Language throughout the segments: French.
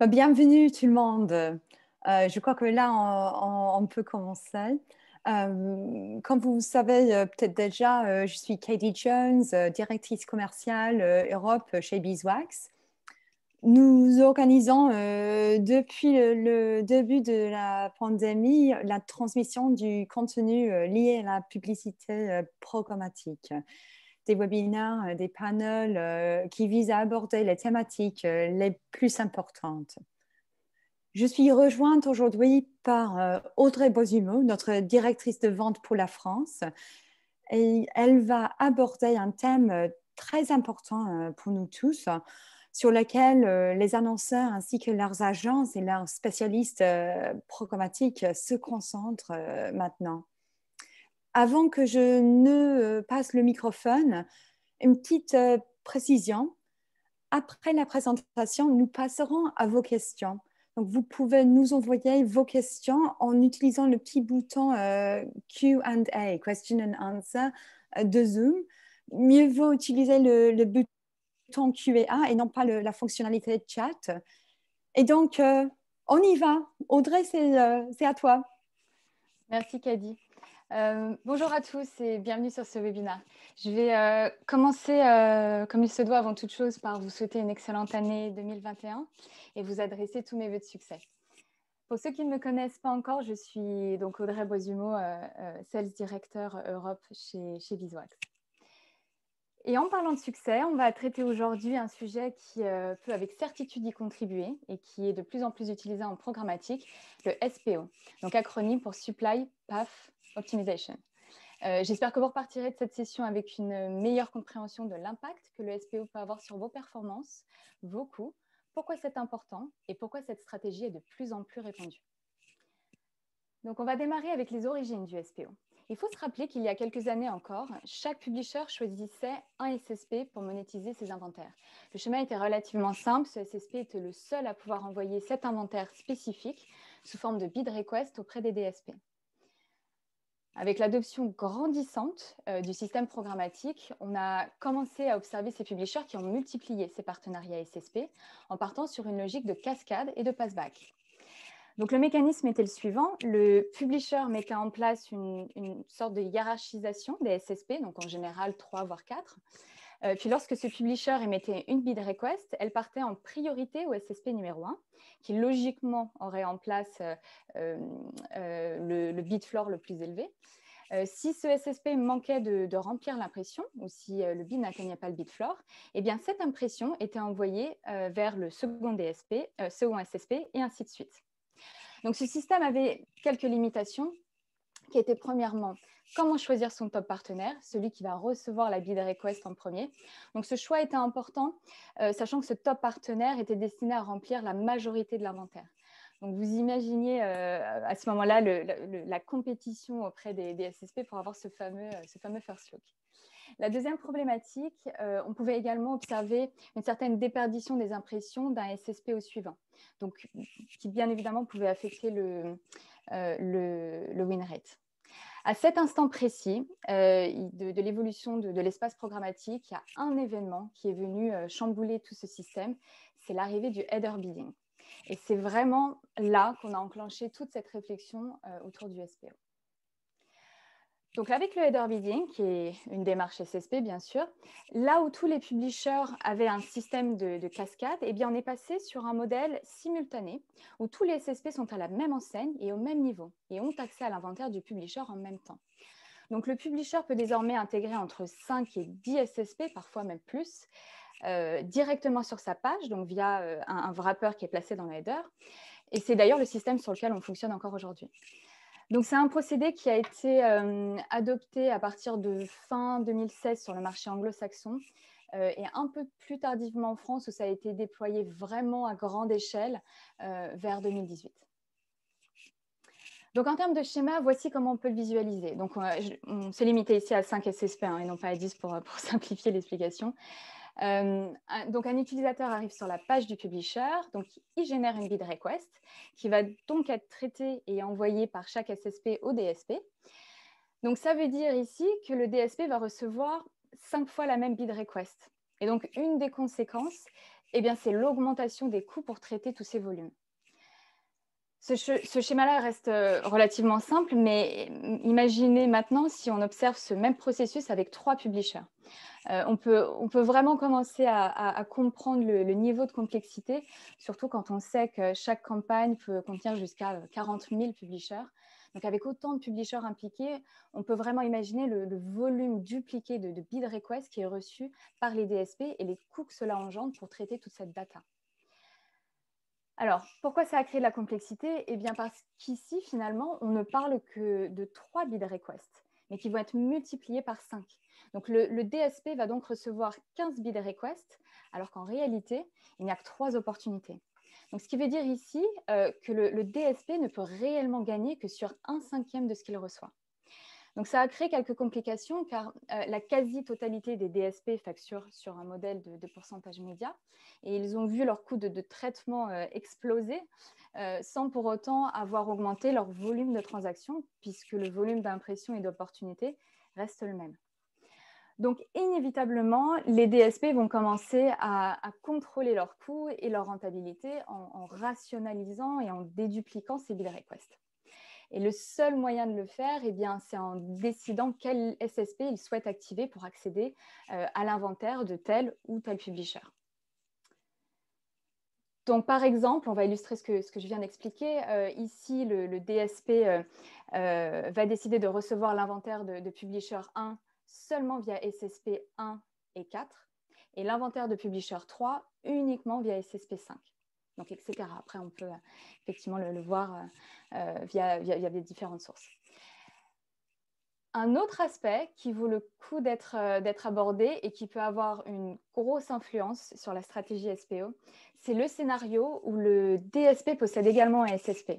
Bah, bienvenue tout le monde. Euh, je crois que là, on, peut commencer. Euh, comme vous le savez euh, peut-être déjà, je suis Katie Jones, directrice commerciale Europe chez Beeswax. Nous organisons depuis le, le, début de la pandémie la transmission du contenu lié à la publicité programmatique des webinaires, euh, des panels euh, qui visent à aborder les thématiques euh, les plus importantes. Je suis rejointe aujourd'hui par Audrey Bozumeau, notre directrice de vente pour la France. Et elle va aborder un thème très important pour nous tous, sur lequel les annonceurs ainsi que leurs agences et leurs spécialistes programmatiques se concentrent maintenant. Avant que je ne euh, passe le microphone, une petite euh, précision. Après la présentation, nous passerons à vos questions. Donc, vous pouvez nous envoyer vos questions en utilisant le petit bouton euh, Q&A, Question and Answer, de Zoom. Mieux vaut utiliser le, bouton Q&A et non pas la fonctionnalité de chat. Et donc, on y va. Audrey, c'est à toi. Merci, Caddy. Euh, bonjour à tous et bienvenue sur ce webinaire. Je vais euh, commencer, euh, comme il se doit avant toute chose, par vous souhaiter une excellente année 2021 et vous adresser tous mes voeux de succès. Pour ceux qui ne me connaissent pas encore, je suis donc Audrey Boisumeau, sales directeur Europe chez, chez Et en parlant de succès, on va traiter aujourd'hui un sujet qui peut avec certitude y contribuer et qui est de plus en plus utilisé en programmatique, le SPO, donc acronyme pour Supply, PAF, Optimization. Euh, j'espère que vous repartirez de cette session avec une meilleure compréhension de l'impact que le SPO peut avoir sur vos performances, vos coûts, pourquoi c'est important et pourquoi cette stratégie est de plus en plus répandue. Donc, on va démarrer avec les origines du SPO. Il faut se rappeler qu'il y a quelques années encore, chaque publisher choisissait un SSP pour monétiser ses inventaires. Le chemin était relativement simple, ce SSP était le seul à pouvoir envoyer cet inventaire spécifique sous forme de bid request auprès des DSP. Avec l'adoption grandissante euh, du système programmatique, on a commencé à observer ces publishers qui ont multiplié ces partenariats SSP en partant sur une logique de cascade et de pass-back. Donc le mécanisme était le suivant, le publisher mettait en place une, une sorte de hiérarchisation des SSP, donc en général 3 voire 4, euh, puis lorsque ce publisher émettait une bid request, elle partait en priorité au SSP numéro 1, qui logiquement aurait en place euh, euh, le, bid floor le plus élevé. si ce SSP manquait de, remplir l'impression, ou si le bid n'atteignait pas le bid floor, eh bien cette impression était envoyée vers le second, DSP, second SSP et ainsi de suite. Donc ce système avait quelques limitations, qui étaient premièrement comment choisir son top partenaire, celui qui va recevoir la bid request en premier. Donc ce choix était important, euh, sachant que ce top partenaire était destiné à remplir la majorité de l'inventaire. Donc vous imaginez euh, à ce moment-là la compétition auprès des, SSP pour avoir euh, ce fameux, first look. La deuxième problématique, on pouvait également observer une certaine déperdition des impressions d'un SSP au suivant, donc qui bien évidemment pouvait affecter le win rate. À cet instant précis euh, de, l'évolution de, l'espace programmatique, il y a un événement qui est venu euh, chambouler tout ce système, c'est l'arrivée du header bidding. Et c'est vraiment là qu'on a enclenché toute cette réflexion euh, autour du SPO. Donc avec le header bidding, qui est une démarche SSP bien sûr, là où tous les publishers avaient un système de, cascade, eh bien on est passé sur un modèle simultané où tous les SSP sont à la même enseigne et au même niveau et ont accès à l'inventaire du publisher en même temps. Donc le publisher peut désormais intégrer entre 5 et 10 SSP, parfois même plus, euh, directement sur sa page, donc via euh, un, wrapper qui est placé dans le header. Et c'est d'ailleurs le système sur lequel on fonctionne encore aujourd'hui. Donc, c'est un procédé qui a été euh, adopté à partir de fin 2016 sur le marché anglo-saxon euh, et un peu plus tardivement en France où ça a été déployé vraiment à grande échelle euh, vers 2018. Donc, en termes de schéma, voici comment on peut le visualiser. Donc, on, se s'est limité ici à 5 ssp hein, et non pas à 10 pour simplifier l'explication. Euh, donc un utilisateur arrive sur la page du publisher, donc il génère une bid request qui va donc être traitée et envoyée par chaque SSP au DSP. Donc ça veut dire ici que le DSP va recevoir cinq fois la même bid request. Et donc une des conséquences, eh bien c'est l'augmentation des coûts pour traiter tous ces volumes. Ce, schéma-là reste euh, relativement simple, mais imaginez maintenant si on observe ce même processus avec trois publishers. Euh, on, peut, vraiment commencer à, comprendre le, niveau de complexité, surtout quand on sait que chaque campagne peut contenir jusqu'à 40 euh, 000 publishers. Donc avec autant de publishers impliqués, on peut vraiment imaginer le, volume dupliqué de, de bid requests qui est reçu par les DSP et les coûts que cela engendre pour traiter toute cette data. Alors, pourquoi ça a créé de la complexité Eh bien, parce qu'ici, finalement, on ne parle que de trois bid requests, mais qui vont être multipliés par 5. Donc, le, DSP va donc recevoir 15 bid requests, alors qu'en réalité, il n'y a que trois opportunités. Donc, ce qui veut dire ici euh, que le, DSP ne peut réellement gagner que sur un cinquième de ce qu'il reçoit. Donc ça a créé quelques complications car euh, la quasi-totalité des DSP facturent sur un modèle de, pourcentage média et ils ont vu leur coût de, traitement euh, exploser euh, sans pour autant avoir augmenté leur volume de transactions puisque le volume d'impression et d'opportunités reste le même. Donc inévitablement, les DSP vont commencer à, contrôler leurs coûts et leur rentabilité en, rationalisant et en dédupliquant ces bill requests. Et le seul moyen de le faire, eh bien, c'est en décidant quel SSP il souhaite activer pour accéder euh, à l'inventaire de tel ou tel publisher. Donc, par exemple, on va illustrer ce que, je viens d'expliquer. Euh, ici, le, DSP euh, va décider de recevoir l'inventaire de, de Publisher 1 seulement via SSP 1 et 4 et l'inventaire de Publisher 3 uniquement via SSP 5 donc etc. Après, on peut euh, effectivement le, voir euh, euh, via, via, des différentes sources. Un autre aspect qui vaut le coup d'être abordé et qui peut avoir une grosse influence sur la stratégie SPO, c'est le scénario où le DSP possède également un SSP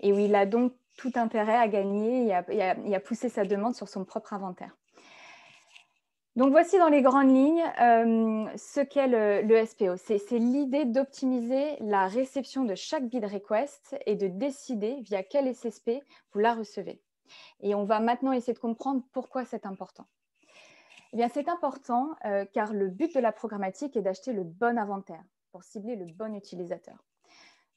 et où il a donc tout intérêt à gagner et et à pousser sa demande sur son propre inventaire. Donc voici dans les grandes lignes euh, ce qu'est le, SPO. C'est l'idée d'optimiser la réception de chaque bid request et de décider via quel SSP vous la recevez. Et on va maintenant essayer de comprendre pourquoi c'est important. Eh bien, c'est important euh, car le but de la programmatique est d'acheter le bon inventaire pour cibler le bon utilisateur.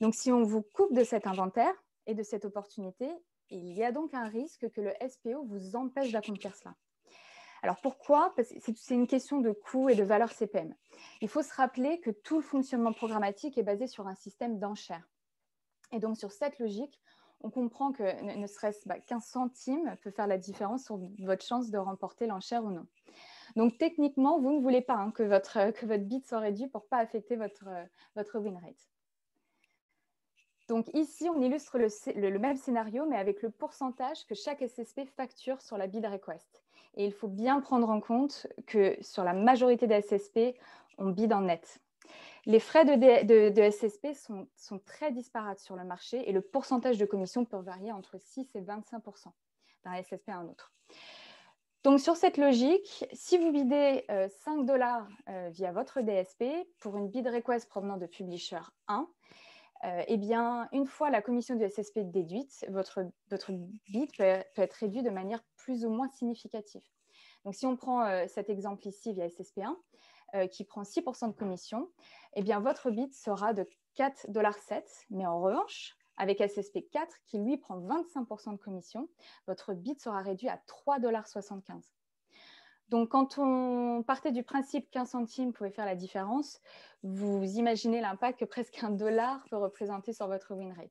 Donc, si on vous coupe de cet inventaire et de cette opportunité, il y a donc un risque que le SPO vous empêche d'accomplir cela. Alors pourquoi que c'est une question de coût et de valeur CPM. Il faut se rappeler que tout le fonctionnement programmatique est basé sur un système d'enchères. Et donc sur cette logique, on comprend que ne, serait-ce bah, qu'un centime peut faire la différence sur votre chance de remporter l'enchère ou non. Donc techniquement, vous ne voulez pas hein, que, votre, euh, que bid soit réduit pour ne pas affecter votre, euh, votre win rate. Donc ici, on illustre le, même scénario, mais avec le pourcentage que chaque SSP facture sur la bid request. Et il faut bien prendre en compte que sur la majorité des SSP, on bide en net. Les frais de, SSP sont, très disparates sur le marché et le pourcentage de commission peut varier entre 6 et 25 d'un SSP à un autre. Donc sur cette logique, si vous bidez 5 euh, dollars euh, via votre DSP pour une bid request provenant de publisher 1, euh, eh bien, une fois la commission du SSP déduite, votre, votre bid peut, être réduit de manière plus ou moins significative. Donc, si on prend euh, cet exemple ici via SSP1, euh, qui prend 6% de commission, eh bien, votre bit sera de 4,7$. Mais en revanche, avec SSP4, qui lui prend 25% de commission, votre bit sera réduit à 3,75$. Donc, quand on partait du principe qu'un centime pouvait faire la différence, vous imaginez l'impact que presque un dollar peut représenter sur votre win rate.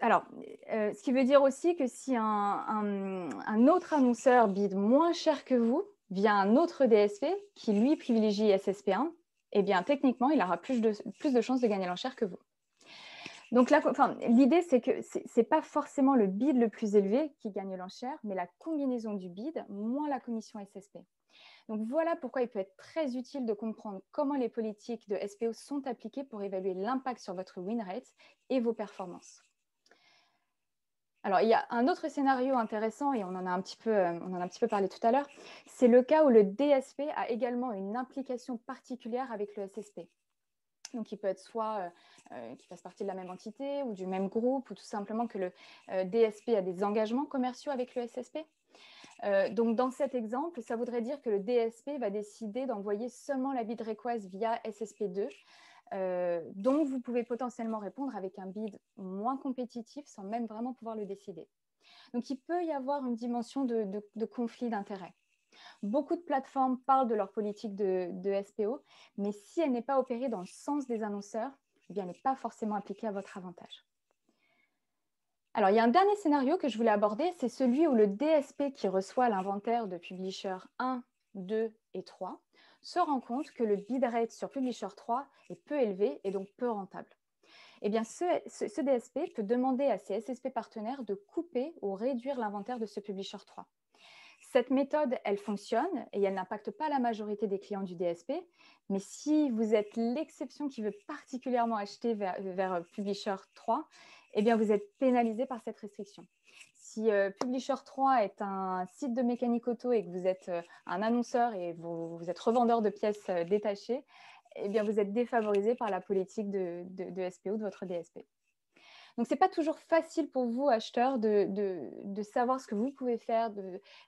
Alors, euh, ce qui veut dire aussi que si un, autre annonceur bide moins cher que vous via un autre DSP qui lui privilégie SSP1, eh bien techniquement, il aura plus de, plus de chances de gagner l'enchère que vous. Donc l'idée, c'est que ce n'est pas forcément le bid le plus élevé qui gagne l'enchère, mais la combinaison du bid moins la commission SSP. Donc voilà pourquoi il peut être très utile de comprendre comment les politiques de SPO sont appliquées pour évaluer l'impact sur votre win rate et vos performances. Alors, il y a un autre scénario intéressant, et on euh, on en a un petit peu parlé tout à l'heure, c'est le cas où le DSP a également une implication particulière avec le SSP. Donc, il peut être soit euh, euh qu'il fasse partie de la même entité ou du même groupe, ou tout simplement que le euh, DSP a des engagements commerciaux avec le SSP. Euh, donc, dans cet exemple, ça voudrait dire que le DSP va décider d'envoyer seulement la bid request via SSP2. dont vous pouvez potentiellement répondre avec un bid moins compétitif sans même vraiment pouvoir le décider. Donc, il peut y avoir une dimension de, de conflit d'intérêts. Beaucoup de plateformes parlent de leur politique de, SPO, mais si elle n'est pas opérée dans le sens des annonceurs, eh elle n'est pas forcément appliquée à votre avantage. Alors, il y a un dernier scénario que je voulais aborder, c'est celui où le DSP qui reçoit l'inventaire de Publisher 1, 2 et 3 se rend compte que le bid rate sur Publisher 3 est peu élevé et donc peu rentable. Eh bien, ce DSP peut demander à ses SSP partenaires de couper ou réduire l'inventaire de ce Publisher 3. Cette méthode, elle fonctionne et elle n'impacte pas la majorité des clients du DSP, mais si vous êtes l'exception qui veut particulièrement acheter vers, euh, Publisher 3, eh bien vous êtes pénalisé par cette restriction. Si euh, Publisher 3 est un site de mécanique auto et que vous êtes euh, un annonceur et vous, vous, êtes revendeur de pièces détachées, eh bien vous êtes défavorisé par la politique de, de SPO de votre DSP. Donc, ce n'est pas toujours facile pour vous, acheteurs, de, savoir ce que vous pouvez faire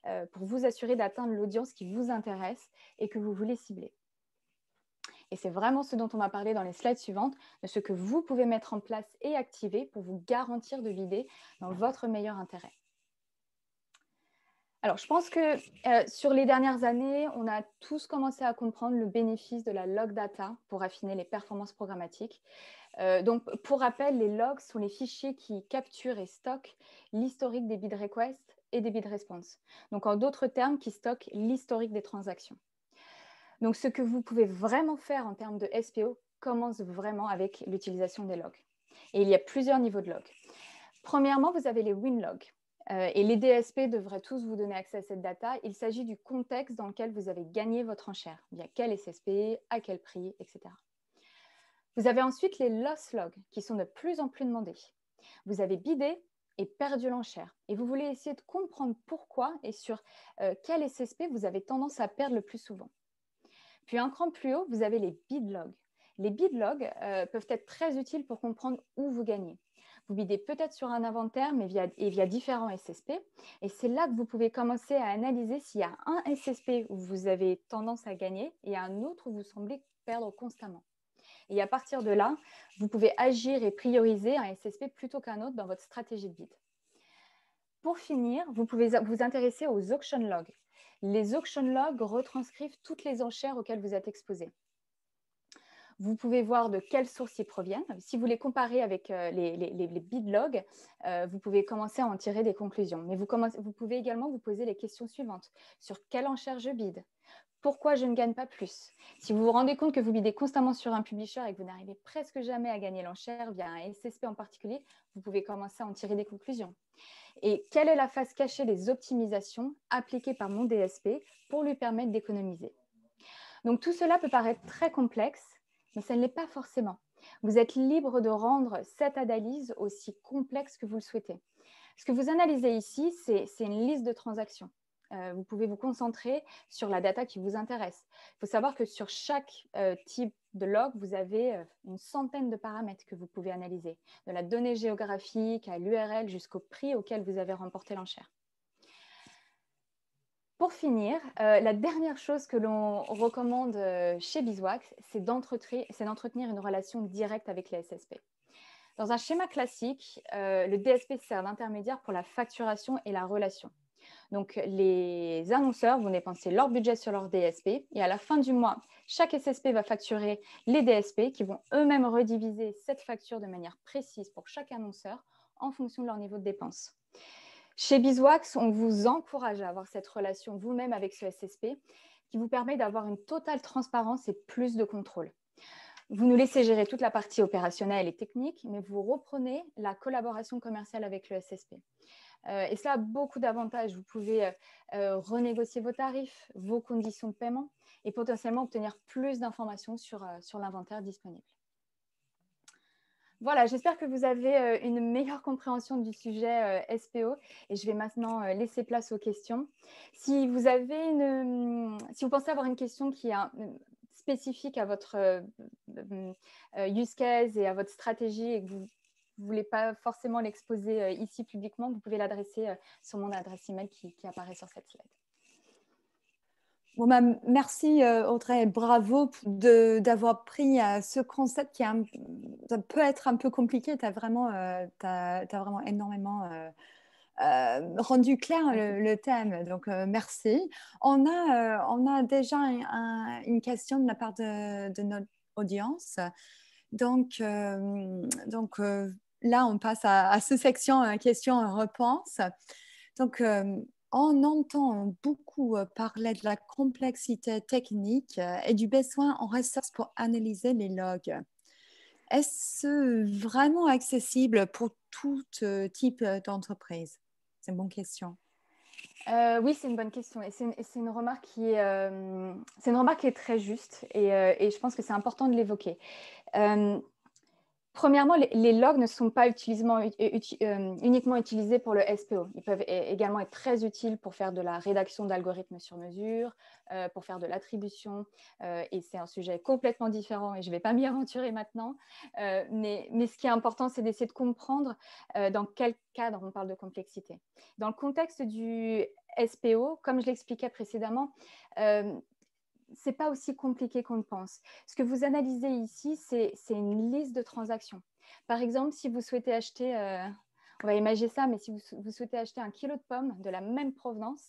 euh, pour vous assurer d'atteindre l'audience qui vous intéresse et que vous voulez cibler. Et c'est vraiment ce dont on va parler dans les slides suivantes, de ce que vous pouvez mettre en place et activer pour vous garantir de l'idée dans votre meilleur intérêt. Alors, je pense que euh, sur les dernières années, on a tous commencé à comprendre le bénéfice de la log data pour affiner les performances programmatiques. Euh, donc, pour rappel, les logs sont les fichiers qui capturent et stockent l'historique des bid requests et des bid responses. Donc, en d'autres termes, qui stockent l'historique des transactions. Donc, ce que vous pouvez vraiment faire en termes de SPO commence vraiment avec l'utilisation des logs. Et il y a plusieurs niveaux de logs. Premièrement, vous avez les win logs. Euh, et les DSP devraient tous vous donner accès à cette data. Il s'agit du contexte dans lequel vous avez gagné votre enchère, via quel SSP, à quel prix, etc. Vous avez ensuite les loss logs qui sont de plus en plus demandés. Vous avez bidé et perdu l'enchère et vous voulez essayer de comprendre pourquoi et sur euh, quel SSP vous avez tendance à perdre le plus souvent. Puis un cran plus haut, vous avez les bid logs. Les bid logs euh, peuvent être très utiles pour comprendre où vous gagnez. Vous bidez peut-être sur un inventaire mais via différents SSP. Et c'est là que vous pouvez commencer à analyser s'il y a un SSP où vous avez tendance à gagner et un autre où vous semblez perdre constamment. Et à partir de là, vous pouvez agir et prioriser un SSP plutôt qu'un autre dans votre stratégie de bid. Pour finir, vous pouvez vous intéresser aux auction logs. Les auction logs retranscrivent toutes les enchères auxquelles vous êtes exposé. Vous pouvez voir de quelles sources ils proviennent. Si vous les comparez avec euh, les, bid logs, euh, vous pouvez commencer à en tirer des conclusions. Mais vous, vous pouvez également vous poser les questions suivantes. Sur quelle enchère je bide pourquoi je ne gagne pas plus Si vous vous rendez compte que vous bidez constamment sur un publisher et que vous n'arrivez presque jamais à gagner l'enchère via un SSP en particulier, vous pouvez commencer à en tirer des conclusions. Et quelle est la phase cachée des optimisations appliquées par mon DSP pour lui permettre d'économiser Donc tout cela peut paraître très complexe, mais ça ne l'est pas forcément. Vous êtes libre de rendre cette analyse aussi complexe que vous le souhaitez. Ce que vous analysez ici, c'est une liste de transactions. Euh, vous pouvez vous concentrer sur la data qui vous intéresse. Il faut savoir que sur chaque euh, type de log, vous avez euh, une centaine de paramètres que vous pouvez analyser, de la donnée géographique à l'URL jusqu'au prix auquel vous avez remporté l'enchère. Pour finir, la dernière chose que l'on recommande chez BizWax, c'est d'entretenir une relation directe avec les SSP. Dans un schéma classique, le DSP sert d'intermédiaire pour la facturation et la relation. Donc, les annonceurs vont dépenser leur budget sur leur DSP et à la fin du mois, chaque SSP va facturer les DSP qui vont eux-mêmes rediviser cette facture de manière précise pour chaque annonceur en fonction de leur niveau de dépense. Chez Biswax, on vous encourage à avoir cette relation vous-même avec ce SSP qui vous permet d'avoir une totale transparence et plus de contrôle. Vous nous laissez gérer toute la partie opérationnelle et technique, mais vous reprenez la collaboration commerciale avec le SSP. Euh, et ça a beaucoup d'avantages. Vous pouvez euh, euh, renégocier vos tarifs, vos conditions de paiement et potentiellement obtenir plus d'informations sur, sur l'inventaire disponible. Voilà, j'espère que vous avez une meilleure compréhension du sujet SPO et je vais maintenant laisser place aux questions. Si vous, avez une, hum, si vous pensez avoir une question qui est hum, spécifique à votre hum, use case et à votre stratégie et que vous vous voulez pas forcément l'exposer euh, ici publiquement, vous pouvez l'adresser euh, sur mon adresse email qui, qui apparaît sur cette slide. Bon, bah, merci euh, Audrey, bravo d'avoir pris ce concept qui peut être un peu compliqué. Tu as, vraiment, as, vraiment énormément rendu clair le, thème, donc merci. On a, on a déjà une question de la part de, de notre audience. Donc, donc là, on passe à, à section hein, question, à euh, repense Donc, on euh, entend beaucoup euh, parler de la complexité technique et du besoin en ressources pour analyser les logs. Est-ce vraiment accessible pour tout type d'entreprise C'est une bonne question. oui, c'est une bonne question et c'est une, remarque qui est, très juste et je pense que c'est important de l'évoquer. Premièrement, les, logs ne sont pas euh, euh, uniquement utilisés pour le SPO. Ils peuvent également être très utiles pour faire de la rédaction d'algorithmes sur mesure, euh, pour faire de l'attribution. et c'est un sujet complètement différent et je ne vais pas m'y aventurer maintenant. Mais, mais, ce qui est important, c'est d'essayer de comprendre dans quel cadre on parle de complexité. Dans le contexte du SPO, comme je l'expliquais précédemment, c'est pas aussi compliqué qu'on le pense. Ce que vous analysez ici, c'est une liste de transactions. Par exemple, si vous souhaitez acheter, euh, on va imaginer ça, mais si vous, souhaitez acheter un kilo de pommes de la même provenance,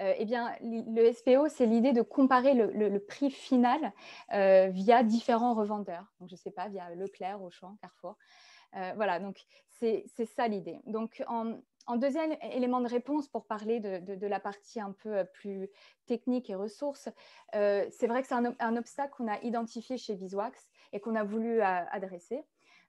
euh, eh bien, le SPO, c'est l'idée de comparer le, prix final euh, via différents revendeurs. Donc, je ne sais pas, via Leclerc, Auchan, Carrefour. voilà, donc c'est ça l'idée. Donc, en, en deuxième élément de réponse, pour parler de, la partie un peu euh, plus technique et ressources, euh, c'est vrai que c'est un, obstacle qu'on a identifié chez Viswax et qu'on a voulu euh, adresser.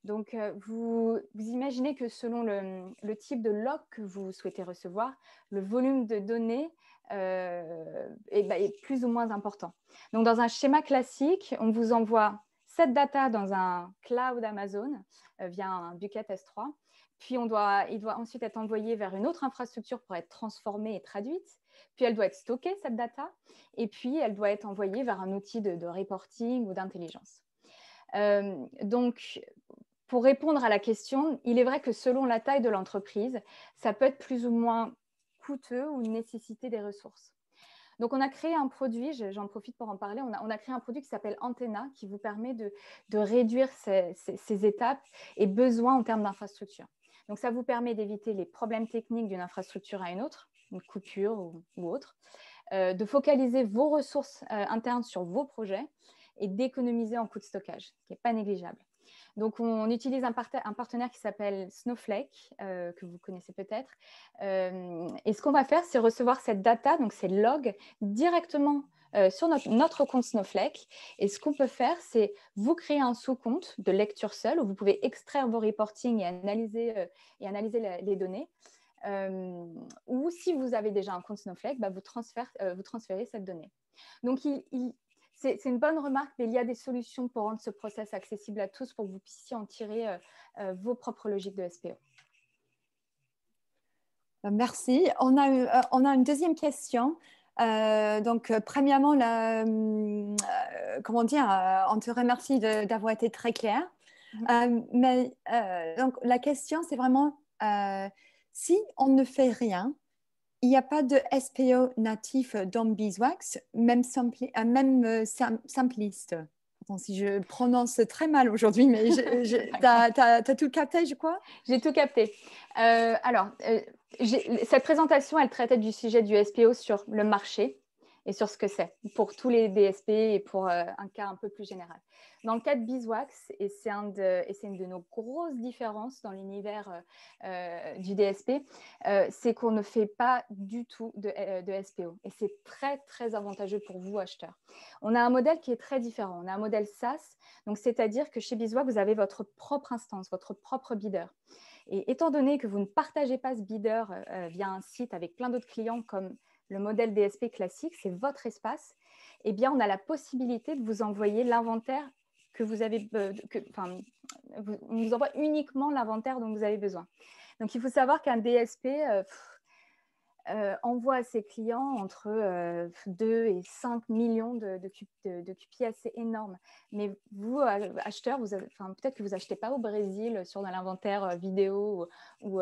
Donc, vous, imaginez que selon le, type de lock que vous souhaitez recevoir, le volume de données est, bah, est, plus ou moins important. Donc, dans un schéma classique, on vous envoie cette data dans un cloud Amazon euh, via un bucket S3. Puis il doit ensuite être envoyé vers une autre infrastructure pour être transformée et traduite. Puis elle doit être stockée, cette data. Et puis elle doit être envoyée vers un outil de, reporting ou d'intelligence. Euh, donc, pour répondre à la question, il est vrai que selon la taille de l'entreprise, ça peut être plus ou moins coûteux ou nécessiter des ressources. Donc, on a créé un produit, j'en profite pour en parler, on a, créé un produit qui s'appelle Antenna, qui vous permet de, réduire ces, étapes et besoins en termes d'infrastructure. Donc, ça vous permet d'éviter les problèmes techniques d'une infrastructure à une autre, une coupure ou, autre, euh, de focaliser vos ressources euh, internes sur vos projets et d'économiser en coût de stockage, ce qui n'est pas négligeable. Donc, on utilise un, partenaire qui s'appelle Snowflake, euh, que vous connaissez peut-être. Euh, et ce qu'on va faire, c'est recevoir cette data, donc ces logs, directement euh, sur notre, compte Snowflake. Et ce qu'on peut faire, c'est vous créer un sous-compte de lecture seule où vous pouvez extraire vos reportings et analyser, les données. ou si vous avez déjà un compte Snowflake, bah, vous, transférez cette donnée. Donc, il, c'est une bonne remarque, mais il y a des solutions pour rendre ce process accessible à tous pour que vous puissiez en tirer euh, euh, vos propres logiques de SPO. Ben, merci. Euh, on a, une deuxième question. donc, premièrement, hum, comment on te remercie d'avoir été très clair. Mm-hmm. mais donc, la question, c'est vraiment si on ne fait rien, il n'y a pas de SPO natif dans Beeswax, même, euh, euh, simpliste. Attends, si je prononce très mal aujourd'hui, mais tu as, tout capté, je crois J'ai tout capté. Euh, alors, cette présentation, elle traitait du sujet du SPO sur le marché et sur ce que c'est pour tous les DSP et pour euh, un cas un peu plus général. Dans le cas de Biswax, et c'est une de nos grosses différences dans l'univers euh, euh, du DSP, c'est qu'on ne fait pas du tout de, SPO. Et c'est très, très avantageux pour vous, acheteurs. On a un modèle qui est très différent. On a un modèle SaaS, donc c'est-à-dire que chez BizWax, vous avez votre propre instance, votre propre bidder. Et étant donné que vous ne partagez pas ce bidder via un site avec plein d'autres clients comme le modèle DSP classique, c'est votre espace, eh bien, on a la possibilité de vous envoyer l'inventaire que vous avez, euh, que, enfin, on vous envoie uniquement l'inventaire dont vous avez besoin. Donc, il faut savoir qu'un DSP, euh, euh, envoie à ses clients entre 2 euh, et 5 millions de, de, de, c'est énorme. Mais vous, euh, acheteurs, peut-être que vous achetez pas au Brésil sur l'inventaire vidéo ou,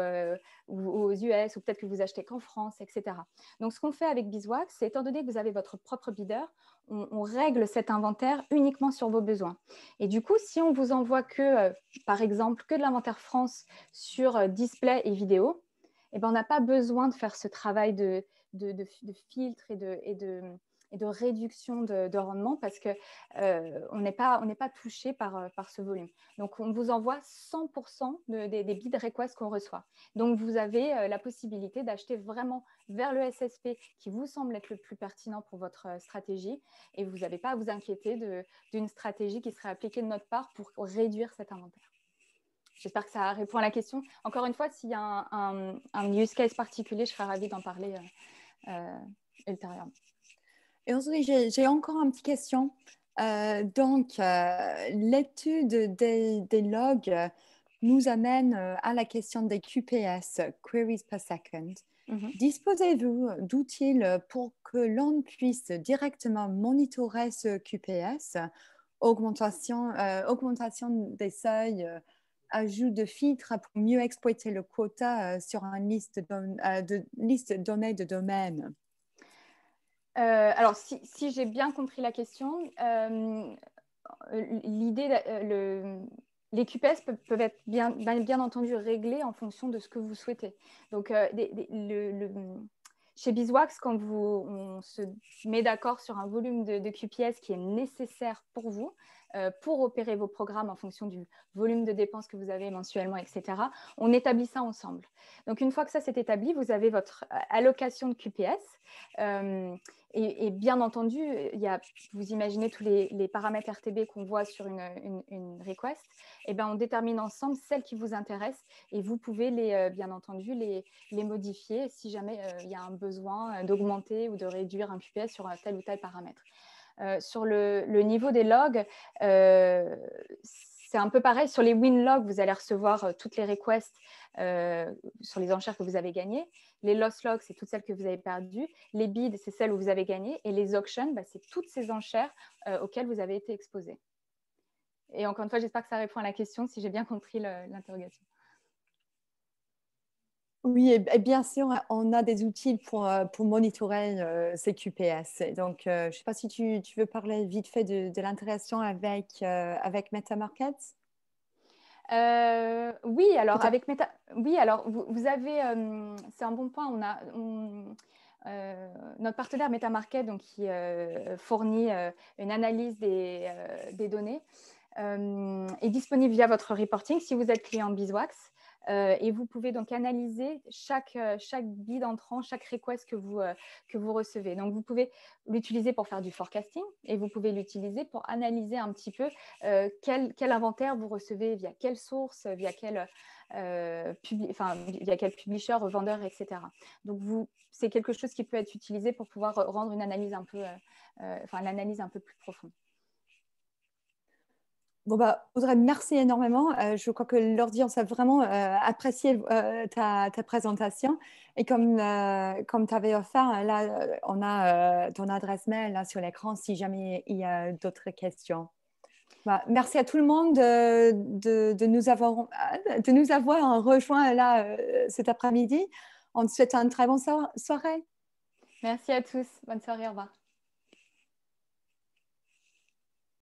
aux US, ou peut-être que vous achetez qu'en France, etc. Donc, ce qu'on fait avec Biswax, c'est étant donné que vous avez votre propre bidder, on, on, règle cet inventaire uniquement sur vos besoins. Et du coup, si on vous envoie que, par exemple, que de l'inventaire France sur display et vidéo, eh ben, on n'a pas besoin de faire ce travail de, de, de, filtre et de, et de, et de réduction de, rendement parce que euh, on n'est pas pas touché par, euh, par ce volume. Donc on vous envoie 100% des, des bid requests qu'on reçoit. Donc vous avez euh, la possibilité d'acheter vraiment vers le SSP qui vous semble être le plus pertinent pour votre stratégie et vous n'avez pas à vous inquiéter d'une stratégie qui serait appliquée de notre part pour réduire cet inventaire j'espère que ça répond à la question. Encore une fois, s'il y a un, use case particulier, je serais ravie d'en parler euh, euh ultérieurement. Et aujourd'hui, j'ai encore une petite question. Euh, donc, euh, l'étude des, logs nous amène à la question des QPS, queries per second. Mhm. Disposez-vous d'outils pour que l'on puisse directement monitorer ce QPS, augmentation, augmentation des seuils ajout de filtres pour mieux exploiter le quota euh, sur une liste, de, donnée euh, de domaines euh, alors, si, j'ai bien compris la question, l'idée, le, les QPS peuvent, être bien, bien, entendu réglés en fonction de ce que vous souhaitez. Donc, chez Biswax, quand vous, on se met d'accord sur un volume de, de, QPS qui est nécessaire pour vous, euh, pour opérer vos programmes en fonction du volume de dépenses que vous avez mensuellement, etc. On établit ça ensemble. Donc une fois que ça s'est établi, vous avez votre euh, allocation de QPS. Euh, et, bien entendu, vous imaginez tous les, paramètres RTB qu'on voit sur une, request. Eh ben, on détermine ensemble celles qui vous intéressent et vous pouvez les, bien entendu les, modifier si jamais il y a un besoin d'augmenter ou de réduire un QPS sur tel ou tel paramètre. Euh, sur le, niveau des logs, euh, c'est un peu pareil. Sur les win logs, vous allez recevoir euh, toutes les requests sur les enchères que vous avez gagnées. Les loss logs, c'est toutes celles que vous avez perdues. Les bids, c'est celles où vous avez gagné. Et les auctions, bah, c'est toutes ces enchères auxquelles vous avez été exposé. Et encore une fois, j'espère que ça répond à la question, si j'ai bien compris l'interrogation. Oui, et, bien sûr, hein, on a des outils pour, euh, pour monitorer euh, ces QPS. donc, euh, je ne sais pas si tu, tu, veux parler vite fait de, de avec, avec MetaMarket. oui, alors avec Meta, oui, alors vous, avez, c'est un bon point. On a notre partenaire MetaMarket, donc qui fournit une analyse des, des données, est disponible via votre reporting si vous êtes client BizWax. Euh, et vous pouvez donc analyser chaque, euh, chaque bid entrant, chaque request que vous, euh, que vous recevez. Donc, vous pouvez l'utiliser pour faire du forecasting et vous pouvez l'utiliser pour analyser un petit peu quel, quel, inventaire vous recevez, via quelle source, via quel, enfin, via publisher, vendeur, etc. Donc, c'est quelque chose qui peut être utilisé pour pouvoir rendre une analyse un peu, enfin, l'analyse un peu plus profonde. Bon bah, Audrey, merci énormément. Euh, je crois que l'audience a vraiment euh, apprécié euh, ta, présentation. Et comme, comme tu avais offert, là, on a ton adresse mail sur l'écran si jamais il y a d'autres questions. Bah, merci à tout le monde de, nous, avoir, de nous avoir rejoints là cet après-midi. On te souhaite une très bonne soirée. Merci à tous. Bonne soirée. Au revoir.